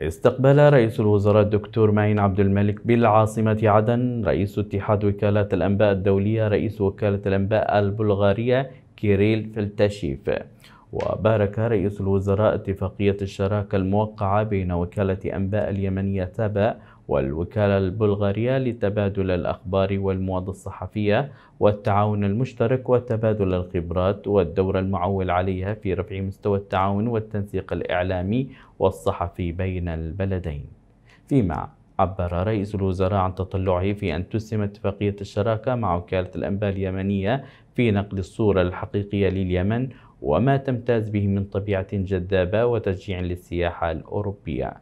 استقبل رئيس الوزراء الدكتور معين عبد الملك بالعاصمة عدن رئيس اتحاد وكالات الأنباء الدولية رئيس وكالة الأنباء البلغارية كيريل فلتشيف وبارك رئيس الوزراء اتفاقية الشراكة الموقعة بين وكالة أنباء اليمنية تابا والوكالة البلغارية لتبادل الأخبار والمواد الصحفية والتعاون المشترك وتبادل الخبرات والدور المعول عليها في رفع مستوى التعاون والتنسيق الإعلامي والصحفي بين البلدين فيما عبر رئيس الوزراء عن تطلعه في أن تسهم اتفاقية الشراكة مع وكالة الأنباء اليمنية في نقل الصورة الحقيقية لليمن وما تمتاز به من طبيعة جذابة وتشجيع للسياحة الأوروبية